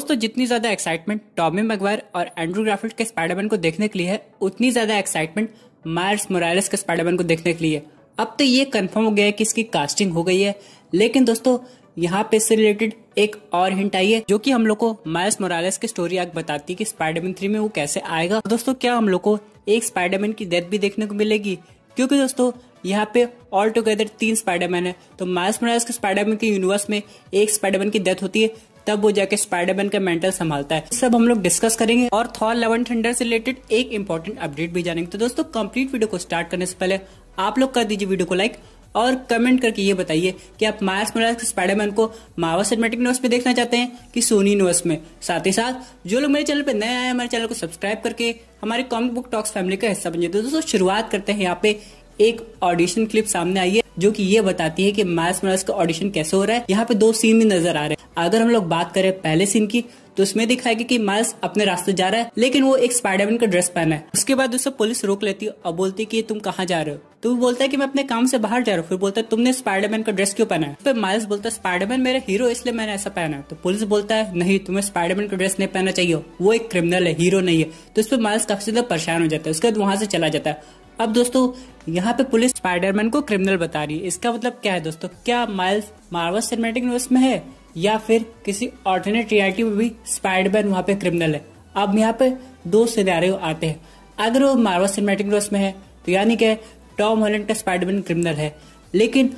दोस्तों जितनी ज्यादा एक्साइटमेंट टॉमी मैगवायर और एंड्रू ग्राफिल्ड के स्पाइडरमैन को देखने के लिए है उतनी ज्यादा एक्साइटमेंट मार्स मोरालिस के स्पाइडरमैन को देखने के लिए है अब तो ये कंफर्म हो गया है कि इसकी कास्टिंग हो गई है लेकिन दोस्तों यहाँ पे इससे रिलेटेड एक और हिंट आई है जो कि हम लोग को मायस मोरालेस की स्टोरी आग बताती है कि स्पाइडरमैन थ्री में वो कैसे आएगा दोस्तों क्या हम लोग को एक स्पाइडरमैन की डेथ भी देखने को मिलेगी क्योंकि दोस्तों यहाँ पे ऑल टुगेदर तीन स्पाइडरमैन है तो मायस मोरालेस के स्पाइडरमैन के यूनिवर्स में एक स्पाइडरमैन की डेथ होती है तब वो जाके स्पाइडरमैन का मेंटल संभालता है सब हम लोग डिस्कस करेंगे और थॉर लेवन थंडर से रिलेटेड एक इंपॉर्टेंट अपडेट भी जानेंगे तो दोस्तों कम्प्लीट वीडियो को स्टार्ट करने से पहले आप लोग कर दीजिए वीडियो को लाइक और कमेंट करके ये बताइए कि आप मार्स मोरल्स स्पाइडरमैन को मावा सिनेमेटिक यूनिवर्स में देखना चाहते हैं कि सोनी यूनिवर्स में साथ ही साथ जो लोग मेरे चैनल पर नए आए हमारे चैनल को सब्सक्राइब करके हमारे कॉमिक बुक टॉक्स फैमिली का हिस्सा बन जाए तो दोस्तों शुरुआत करते हैं यहाँ पे एक ऑडिशन क्लिप सामने आई जो कि ये बताती है कि माइल्स मॉरल्स का ऑडिशन कैसे हो रहा है यहाँ पे दो सीन भी नजर आ रहे हैं अगर हम लोग बात करें पहले सीन की तो उसमें दिखाया गया कि माइल्स अपने रास्ते जा रहा है लेकिन वो एक स्पाइडरमैन का ड्रेस पहना है उसके बाद उसे पुलिस रोक लेती है और बोलती है कि तुम कहाँ जा रहे हो तो वो बोलता है कि मैं अपने काम से बाहर जा रहा हूँ फिर बोलता है तुमने स्पाइडरमैन का ड्रेस क्यों पहना है फिर माइल्स बोलता है स्पाइडरमैन मेरा हीरो इसलिए मैंने ऐसा पहना है तो पुलिस बोलता है नहीं तुम्हें स्पाइडरमैन का ड्रेस नहीं पहना चाहिए वो एक क्रिमिनल है हीरो नहीं है तो उस पर माइल्स काफी ज्यादा परेशान हो जाता है उसके बाद वहां से चला जाता है अब दोस्तों यहाँ पे पुलिस स्पाइडरमैन को क्रिमिनल बता रही है इसका मतलब क्या है दोस्तों क्या माइल्स मार्वल सिनेमेटिक यूनिवर्स में है या फिर किसी ऑल्टरनेट रियलिटी में भी स्पाइडरमैन वहाँ पे क्रिमिनल है अब यहाँ पे दो सिनेरियो आते हैं अगर वो मार्वल सिनेमेटिक यूनिवर्स में है तो यानी क्या टॉम हॉलैंड का स्पाइडरमैन क्रिमिनल है लेकिन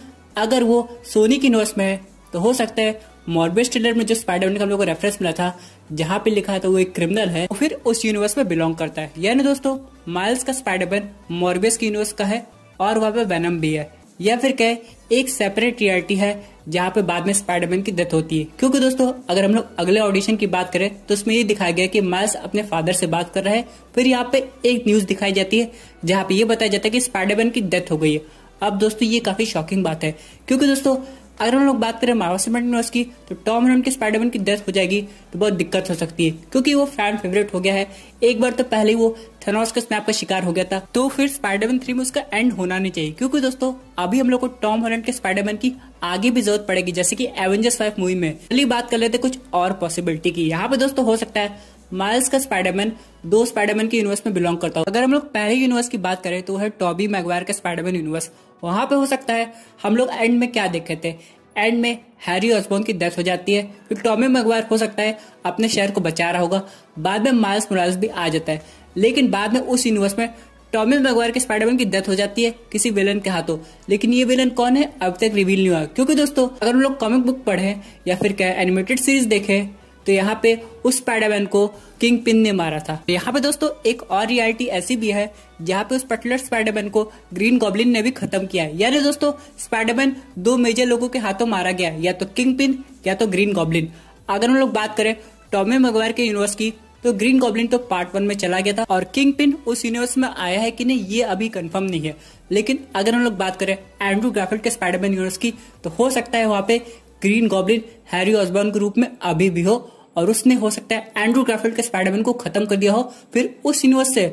अगर वो सोनी की यूनिवर्स में है तो हो सकता है मॉर्बियस ट्रेलर में जो स्पाइडरमैन का हम लोग को रेफरेंस मिला था जहाँ पे लिखा था तो वो एक क्रिमिनल है और फिर उस यूनिवर्स में बिलोंग करता है यानी दोस्तों माइल्स का स्पाइडरमैन मॉर्बियस की यूनिवर्स का है और वहाँ पे वेनम भी है या फिर कहे एक सेपरेट रियलिटी है जहाँ पे बाद में स्पाइडरमैन की डेथ होती है क्योंकि दोस्तों अगर हम लोग अगले ऑडिशन की बात करें तो उसमें ये दिखाया गया कि माइल्स अपने फादर से बात कर रहा है फिर यहाँ पे एक न्यूज दिखाई जाती है जहाँ पे ये बताया जाता है कि स्पाइडरमैन की डेथ हो गई है अब दोस्तों ये काफी शॉकिंग बात है क्योंकि दोस्तों अगर हम लोग बात करें मार्वल सिनेमेटिक यूनिवर्स की तो टॉम हॉलैंड के स्पाइडरमैन की डेथ हो जाएगी तो बहुत दिक्कत हो सकती है क्योंकि वो फैन फेवरेट हो गया है एक बार तो पहले वो थनोस के स्नैप का शिकार हो गया था तो फिर स्पाइडरमैन थ्री में उसका एंड होना नहीं चाहिए क्योंकि दोस्तों अभी हम लोग को टॉम हॉलैंड के स्पाइडरमैन की आगे भी जरूरत पड़ेगी जैसे की एवेंजर्स फाइव मूवी में पहली बात कर लेते कुछ और पॉसिबिलिटी की यहाँ पे दोस्तों हो सकता है माइल्स का स्पाइडरमैन दो स्पाइडरमैन के यूनिवर्स में बिलोंग करता हूँ अगर हम लोग पहले यूनिवर्स की बात करें तो है टॉबी मैगवायर का स्पाइडरमैन यूनिवर्स वहां पे हो सकता है हम लोग एंड में क्या देखे थे एंड में हैरी ऑसबोर्न की डेथ हो जाती है फिर टॉमी मगवायर हो सकता है अपने शहर को बचा रहा होगा बाद में माइल्स मोराल्स भी आ जाता है लेकिन बाद में उस यूनिवर्स में टॉमी मगवायर के स्पाइडरमैन की डेथ हो जाती है किसी विलन के हाथों लेकिन ये विलन कौन है अब तक रिवील नहीं हुआ क्योंकि दोस्तों अगर हम लोग कॉमिक बुक पढ़े या फिर क्या एनिमेटेड सीरीज देखें तो यहाँ पे उस स्पाइडरमैन को किंग पिन ने मारा था यहाँ पे दोस्तों एक और रियलिटी ऐसी भी है जहाँ पे उस पटलर स्पाइडरमैन को ग्रीन गॉबलिन ने भी खत्म किया है यानी दोस्तों स्पाइडरमैन दो मेजर लोगों के हाथों मारा गया है या तो किंग पिन या तो ग्रीन गॉबलिन अगर हम लोग बात करें टॉमी मगवायर के यूनिवर्स की तो ग्रीन गॉबलिन तो पार्ट वन में चला गया था और किंग पिन उस यूनिवर्स में आया है कि नहीं ये अभी कंफर्म नहीं है लेकिन अगर हम लोग बात करें एंड्रू ग्राफिल्ड के स्पाइडरमैन यूनिवर्स की तो हो सकता है वहाँ पे ग्रीन गॉबलिन हैरी ऑसबर्न के रूप में अभी भी हो और उसने हो सकता है एंड्रू क्राफिल्ड के स्पाइडरमैन को खत्म कर दिया हो फिर उस यूनिवर्स से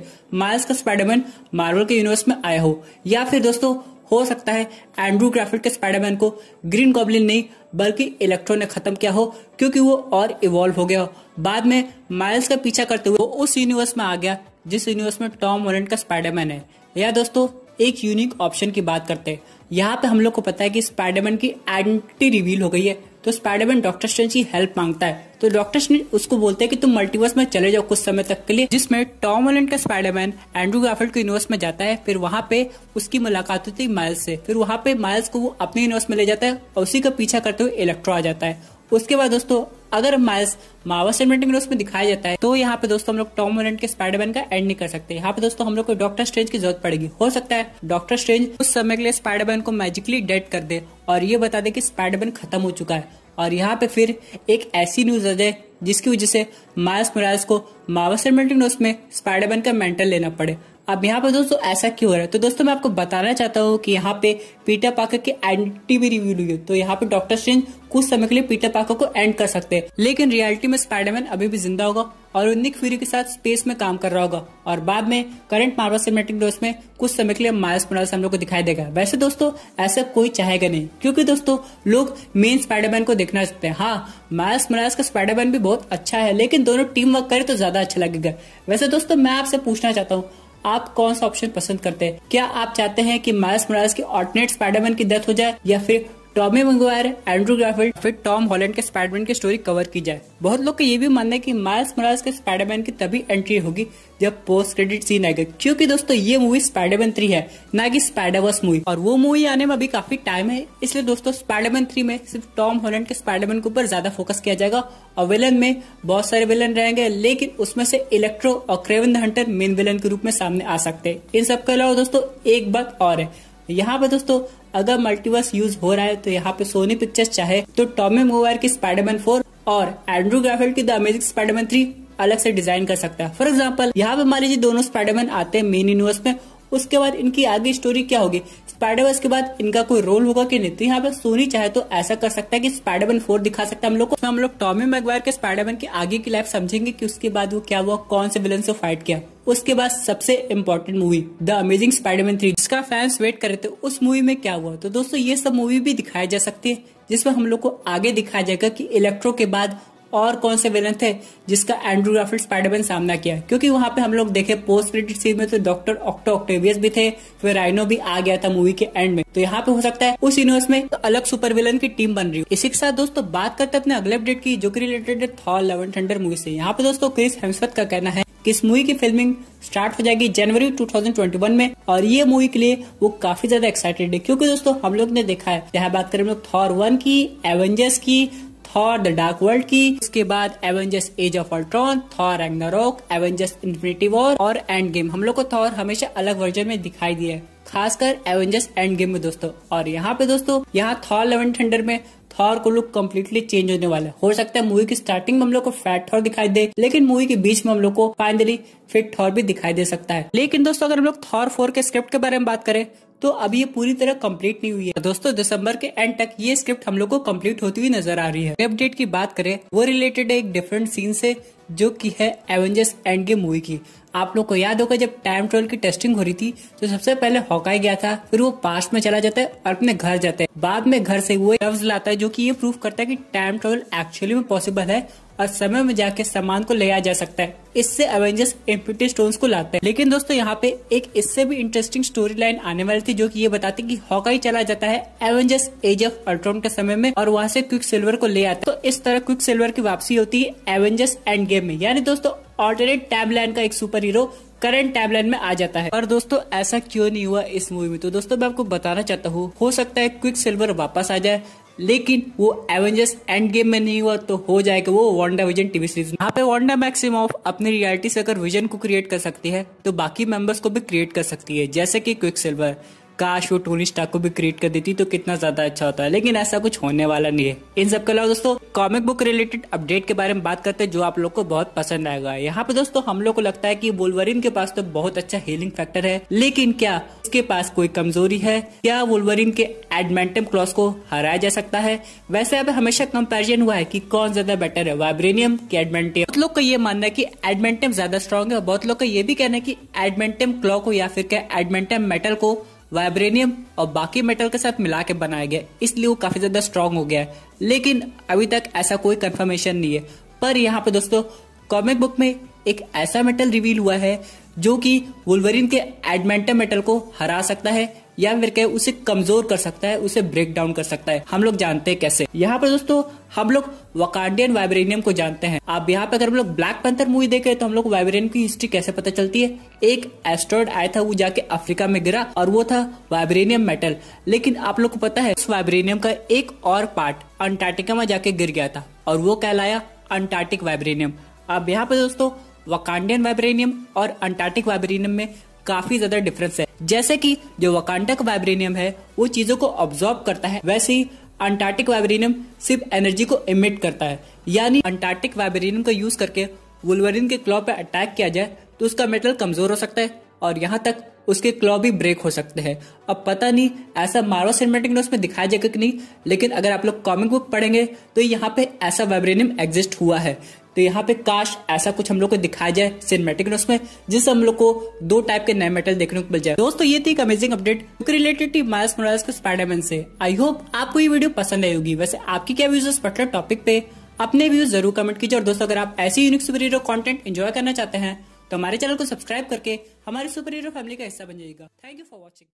माइल्स का स्पाइडरमैन मार्वल के यूनिवर्स में आया हो या फिर दोस्तों हो सकता है एंड्रू क्राफिल्ड के स्पाइडरमैन को ग्रीन गॉबलिन नहीं बल्कि इलेक्ट्रो ने खत्म किया हो क्योंकि वो और इवॉल्व हो गया हो बाद में माइल्स का पीछा करते हुए वो उस यूनिवर्स में आ गया जिस यूनिवर्स में टॉम वॉरेंट का स्पाइडरमैन है या दोस्तों एक यूनिक ऑप्शन की बात करते हैं यहाँ पे हम लोग को पता है कि स्पाइडरमैन की आइडेंटिटी रिवील हो गई है तो स्पाइडरमैन डॉक्टर स्ट्रेंज की हेल्प मांगता है तो डॉक्टर स्ट्रेंज उसको बोलते हैं कि तुम मल्टीवर्स में चले जाओ कुछ समय तक के लिए जिसमें टॉम वॉलेंट का स्पाइडरमैन एंड्रू गार्फिल्ड के यूनिवर्स में जाता है फिर वहां पे उसकी मुलाकात होती है माइल्स से फिर वहां पे माइल्स को वो अपने यूनिवर्स में ले जाता है और उसी का पीछा करते हुए इलेक्ट्रो आ जाता है उसके बाद दोस्तों अगर माइल्स मावस सिनेमेटिक यूनिवर्स में दिखाया जाता है तो यहाँ पे दोस्तों हम लोग टॉम हॉलैंड के स्पाइडरमैन का एंड नहीं कर सकते यहाँ पे दोस्तों हम लोग को डॉक्टर स्ट्रेंज की जरूरत पड़ेगी हो सकता है डॉक्टर स्ट्रेंज उस समय के लिए स्पाइडरमैन को मैजिकली डेड कर दे और ये बता दे कि स्पाइडरमैन खत्म हो चुका है और यहाँ पे फिर एक ऐसी न्यूज आ जाए जिसकी वजह से माइल्स मोराल्स को मावस सिनेमेटिक यूनिवर्स में स्पाइडरमैन का मेंटल लेना पड़े अब यहाँ पर दोस्तों ऐसा क्यों हो रहा है तो दोस्तों मैं आपको बताना चाहता हूँ कि यहाँ पे पीटर पाकर की एंटी भी रिव्यू हुई तो यहाँ पे डॉक्टर स्ट्रेंज कुछ समय के लिए पीटर पाकर को एंड कर सकते हैं लेकिन रियलिटी में स्पाइडरमैन अभी भी जिंदा होगा और निक फ्यूरी के साथ स्पेस में काम कर रहा होगा और बाद में करंट मार्वल सिनेमेटिक डोज में कुछ समय के लिए माइल्स मोरल्स हम लोग को दिखाई देगा वैसे दोस्तों ऐसा कोई चाहेगा नहीं क्योंकि दोस्तों लोग मेन स्पाइडरमैन को देखना चाहते हैं हाँ माइल्स मोरल्स का स्पाइडरमैन भी बहुत अच्छा है लेकिन दोनों टीम वर्क करे तो ज्यादा अच्छा लगेगा वैसे दोस्तों मैं आपसे पूछना चाहता हूँ आप कौन सा ऑप्शन पसंद करते हैं क्या आप चाहते हैं कि मायस मोराइल्स की ऑल्टरनेट स्पाइडरमैन की डेथ हो जाए या फिर टॉमी मंगवायर एंड्रू ग्राफिल्ड फिर टॉम हॉलैंड के स्पाइडरमैन की स्टोरी कवर की जाए बहुत लोग का ये भी मानना है कि माइल्स मराज के स्पाइडरमैन की तभी एंट्री होगी जब पोस्ट क्रेडिट सीन आएगा क्योंकि दोस्तों ये मूवी स्पाइडरमैन थ्री है ना कि स्पाइडरवर्स मूवी और वो मूवी आने में अभी काफी टाइम है इसलिए दोस्तों स्पाइडरमैन थ्री में सिर्फ टॉम हॉलैंड के स्पाइडरमैन के ऊपर ज्यादा फोकस किया जाएगा और विलन में बहुत सारे विलन रहेंगे लेकिन उसमें से इलेक्ट्रो और क्रेवन हंटर मेन विलन के रूप में सामने आ सकते हैं इन सबके अलावा दोस्तों एक बात और है यहाँ पर दोस्तों अगर मल्टीवर्स यूज हो रहा है तो यहाँ पे सोनी पिक्चर्स चाहे तो टॉमी मोवायर की स्पाइडरमैन फोर और एंड्रू ग्राफेल की द अमेजिंग स्पाइडरमैन थ्री अलग से डिजाइन कर सकता है फॉर एग्जाम्पल यहाँ पे मान लीजिए दोनों स्पाइडरमैन आते हैं मेन यूनिवर्स में उसके बाद इनकी आगे स्टोरी क्या होगी स्पाइडरवर्स के बाद इनका कोई रोल होगा कि नहीं तो यहाँ पे सोनी चाहे तो ऐसा कर सकता है कि स्पाइडरमैन फोर दिखा सकता है हम लोग को हम लोग टॉमी मैगवायर के स्पाइडरमैन की आगे की लाइफ समझेंगे कि उसके बाद वो क्या हुआ कौन से विलन से फाइट किया उसके बाद सबसे important movie the amazing Spiderman three जिसका फैंस वेट कर रहे थे उस मूवी में क्या हुआ तो दोस्तों ये सब मूवी भी दिखाई जा सकती है जिसमें हम लोग को आगे दिखाया जाएगा कि इलेक्ट्रो के बाद और कौन से विलन थे जिसका एंड्रू गार्फिल्ड स्पाइडरमैन सामना किया क्योंकि वहां पे हम लोग देखे पोस्ट क्रेडिट सीन में तो डॉक्टर ऑक्टो ऑक्टेवियस भी थे फिर राइनो भी आ गया था मूवी के एंड में तो यहाँ पे हो सकता है उस यूनिवर्स में तो अलग सुपर विलन की टीम बन रही है इसी के साथ दोस्तों बात करते अपने अगले अपडेट की जो की related Thor love and Thunder movie से यहाँ पे दोस्तों क्रिस हेम्सवर्थ का कहना है इस मूवी की फिल्मिंग स्टार्ट हो जाएगी जनवरी 2021 में और ये मूवी के लिए वो काफी ज्यादा एक्साइटेड है क्योंकि दोस्तों हम लोग ने देखा है यहाँ बात करें हम लोग थॉर वन की एवेंजर्स की थॉर द डार्क वर्ल्ड की उसके बाद Avengers age of Ultron Thor rock Avengers Infinity War और एंड गेम हम लोग को थॉर हमेशा अलग वर्जन में दिखाई दिया खासकर एवेंजर्स एंड गेम में दोस्तों और यहाँ पे दोस्तों यहाँ थॉर लेवन थंडर में थॉर को लुक कम्प्लीटली चेंज होने वाला है हो सकता है मूवी की स्टार्टिंग में हम लोग को फैट थॉर दिखाई दे लेकिन मूवी के बीच में हम लोग को फाइनली फिट थॉर भी दिखाई दे सकता है लेकिन दोस्तों अगर हम लोग थॉर फोर के स्क्रिप्ट के बारे में बात करें तो अभी ये पूरी तरह कंप्लीट नहीं हुई है दोस्तों दिसंबर के एंड तक ये स्क्रिप्ट हम लोग को कंप्लीट होती हुई नजर आ रही है अपडेट की बात करें वो रिलेटेड है एक डिफरेंट सीन से जो कि है एवेंजर्स एंड गेम मूवी की आप लोग को याद होगा जब टाइम ट्रेवल की टेस्टिंग हो रही थी तो सबसे पहले हॉकाई गया था फिर वो पास्ट में चला जाता है और अपने घर जाता है बाद में घर से वो लफ्ज लाता है जो कि ये प्रूफ करता है कि टाइम ट्रेवल एक्चुअली में पॉसिबल है और समय में जाके सामान को ले आ जा सकता है इससे एवेंजर्स एम्प्यूटी स्टोन को लाते हैं लेकिन दोस्तों यहाँ पे एक इससे भी इंटरेस्टिंग स्टोरी लाइन आने वाली थी जो कि ये बताती कि हॉकाई चला जाता है एवेंजर्स एज ऑफ अल्ट्रॉन के समय में और वहाँ से क्विक सिल्वर को ले आता है तो इस तरह क्विक सिल्वर की वापसी होती है एवेंजर्स एंड गेम में यानी दोस्तों ऑल्टरनेट टैबलाइन का एक सुपर हीरो करंट टाइमलाइन में आ जाता है पर दोस्तों ऐसा क्यों नहीं हुआ इस मूवी में तो दोस्तों मैं आपको बताना चाहता हूँ हो सकता है क्विक सिल्वर वापस आ जाए लेकिन वो एवेंजर्स एंड गेम में नहीं हुआ तो हो जाएगा वो वॉन्डा विजन टीवी सीरीज यहाँ पे वॉन्डा ऑफ अपनी रियलिटी से अगर विजन को क्रिएट कर सकती है तो बाकी मेंबर्स को भी क्रिएट कर सकती है जैसे कि क्विक सिल्वर काश वो टोनी स्टार को भी क्रिएट कर देती तो कितना ज्यादा अच्छा होता है लेकिन ऐसा कुछ होने वाला नहीं है इन सब के अलावा दोस्तों कॉमिक बुक रिलेटेड अपडेट के बारे में बात करते हैं जो आप लोग को बहुत पसंद आएगा यहाँ पे दोस्तों हम लोग को लगता है की वोलवरिन के पास तो बहुत अच्छा हीलिंग फैक्टर है लेकिन क्या उसके पास कोई कमजोरी है क्या वोलवरिन के एडमेंटम क्लॉस को हराया जा सकता है वैसे अब हमेशा कंपेरिजन हुआ है की कौन ज्यादा बेटर है वाइब्रेनियम के एडमेंटियम बहुत लोग का ये मानना है की एडमेंटम ज्यादा स्ट्रॉन्ग है बहुत लोग का ये भी कहना है की एडमेंटम क्लॉ को या फिर क्या एडमेंटम मेटल को वाइब्रेनियम और बाकी मेटल के साथ मिला के बनाया गया इसलिए वो काफी ज्यादा स्ट्रांग हो गया है लेकिन अभी तक ऐसा कोई कंफर्मेशन नहीं है पर यहाँ पे दोस्तों कॉमिक बुक में एक ऐसा मेटल रिवील हुआ है जो कि वुल्वरिन के एडमेंटम मेटल को हरा सकता है या फिर कहे उसे कमजोर कर सकता है उसे ब्रेक डाउन कर सकता है हम लोग जानते हैं कैसे यहाँ पर दोस्तों हम लोग वकार्डियन वाइब्रेनियम को जानते हैं आप यहाँ पे अगर हम लोग ब्लैक पेंथर मूवी देखे तो हम लोग वाइब्रेनियम की हिस्ट्री कैसे पता चलती है एक एस्ट्रॉइड आया था वो जाके अफ्रीका में गिरा और वो था वाइब्रेनियम मेटल लेकिन आप लोग को पता है उस वाइब्रेनियम का एक और पार्ट अंटार्क्टिका में जाके गिर गया था और वो कहलाया अंटार्टिक वाइब्रेनियम अब यहाँ पे दोस्तों वकांडियन वाइब्रेनियम और अंटार्टिक वाइब्रेनियम में काफी ज्यादा डिफरेंस है जैसे कि जो वकांटक वाइब्रेनियम है वो चीजों को ऑब्जॉर्ब करता है वैसे ही अंटार्टिक वाइब्रेनियम सिर्फ एनर्जी को इमिट करता है यानी अंटार्टिक वाइब्रेनियम का यूज करके वुलवरिन के क्लॉ पर अटैक किया जाए तो उसका मेटल कमजोर हो सकता है और यहाँ तक उसके क्लॉ भी ब्रेक हो सकते हैं अब पता नहीं ऐसा मारो सिनेमेटिक न्यूज में दिखाया जाएगा कि नहीं लेकिन अगर आप लोग कॉमिक बुक पढ़ेंगे तो यहाँ पे ऐसा वाइब्रेनियम एग्जिस्ट हुआ है तो यहाँ पे काश ऐसा कुछ हम लोग को दिखाया जाए सिनेमेटिक यूनिवर्स में जिससे हम लोग को दो टाइप के नए मेटल देखने को मिल जाए दोस्तों ये थी एक अमेजिंग अपडेट रिलेटेड थी माइल्स मोरल्स के स्पाइडरमैन से आई होप आपको ये वीडियो पसंद आई होगी वैसे आपकी क्या व्यूज पर्टिकुलर टॉपिक पे अपने व्यूज जरूर कमेंट कीजिए और दोस्तों अगर आप ऐसी unique superhero content enjoy करना चाहते हैं तो हमारे चैनल को सब्सक्राइब करके हमारे सुपर हीरो फैमिली का हिस्सा बन जाएगा थैंक यू फॉर वॉचिंग